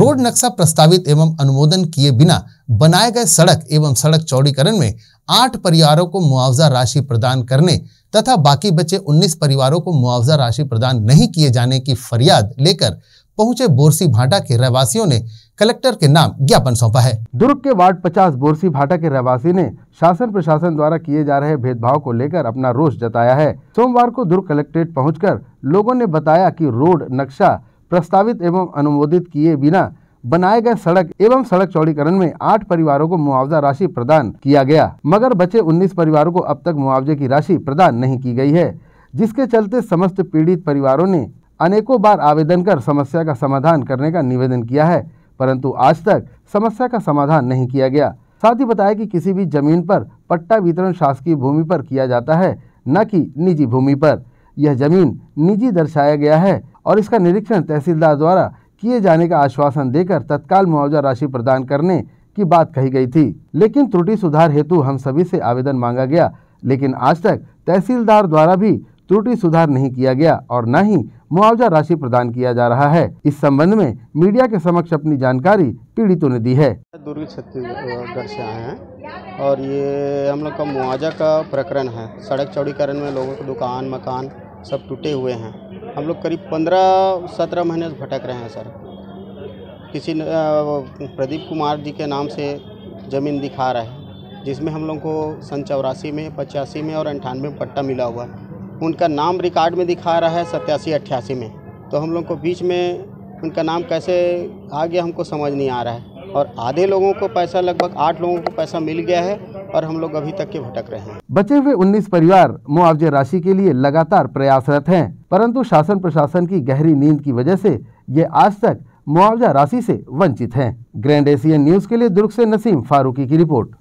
road नक्शा प्रस्तावित एवं अनुमोदन किए बिना बनाए गए सड़क एवं सड़क चौड़ीकरण में आठ परिवारों को मुआवजा राशि प्रदान करने तथा बाकी बचे 19 परिवारों को मुआवजा राशि प्रदान नहीं किए जाने की फरियाद लेकर पहुंचे बोरसी भाटा के रहवासियों ने कलेक्टर के नाम ज्ञापन सौंपा है दुर्ग के वार्ड 50 बोरसी भाटा के रहवासी ने शासन प्रशासन द्वारा किए जा रहे भेदभाव को लेकर अपना रोष जताया है सोमवार को दुर्ग कलेक्ट्रेट पहुंचकर लोगों ने बताया कि रोड नक्शा प्रस्तावित एवं अनुमोदित किए बिना बनाए गए सड़क एवं सड़क चौड़ीकरण में आठ परिवारों को मुआवजा राशि प्रदान किया गया मगर बचे 19 परिवारों को अब तक मुआवजे की राशि प्रदान नहीं की गई है जिसके चलते समस्त पीड़ित परिवारों ने अनेकों बार आवेदन कर समस्या का समाधान करने का निवेदन किया है परंतु आज तक समस्या का समाधान नहीं किया गया साथ ही बताया कि किसी भी जमीन पर पट्टा वितरण शासकीय भूमि पर किया जाता है न कि निजी भूमि पर यह जमीन निजी दर्शाया गया है और इसका निरीक्षण तहसीलदार द्वारा किए जाने का आश्वासन देकर तत्काल मुआवजा राशि प्रदान करने की बात कही गई थी लेकिन त्रुटि सुधार हेतु हम सभी से आवेदन मांगा गया लेकिन आज तक तहसीलदार द्वारा भी त्रुटि सुधार नहीं किया गया और न ही मुआवजा राशि प्रदान किया जा रहा है इस संबंध में मीडिया के समक्ष अपनी जानकारी पीड़ितों ने दी है दुर्ग छत्तीसगढ़ से आए हैं और ये हम लोग का मुआवजा का प्रकरण है सड़क चौड़ीकरण में लोगों को दुकान मकान सब टूटे हुए हैं हम लोग करीब पंद्रह सत्रह महीने से भटक रहे हैं सर किसी प्रदीप कुमार जी के नाम से ज़मीन दिखा रहा है जिसमें हम लोग को सन चौरासी में पचासी में और अंठानवे में पट्टा मिला हुआ है उनका नाम रिकॉर्ड में दिखा रहा है सत्यासी अट्ठासी में तो हम लोग को बीच में उनका नाम कैसे आ गया हमको समझ नहीं आ रहा है और आधे लोगों को पैसा लगभग आठ लोगों को पैसा मिल गया है और हम लोग अभी तक के भटक रहे हैं बचे हुए 19 परिवार मुआवजे राशि के लिए लगातार प्रयासरत हैं परंतु शासन प्रशासन की गहरी नींद की वजह से ये आज तक मुआवजा राशि से वंचित हैं ग्रैंड एशियन न्यूज के लिए दुर्ग से नसीम फारूकी की रिपोर्ट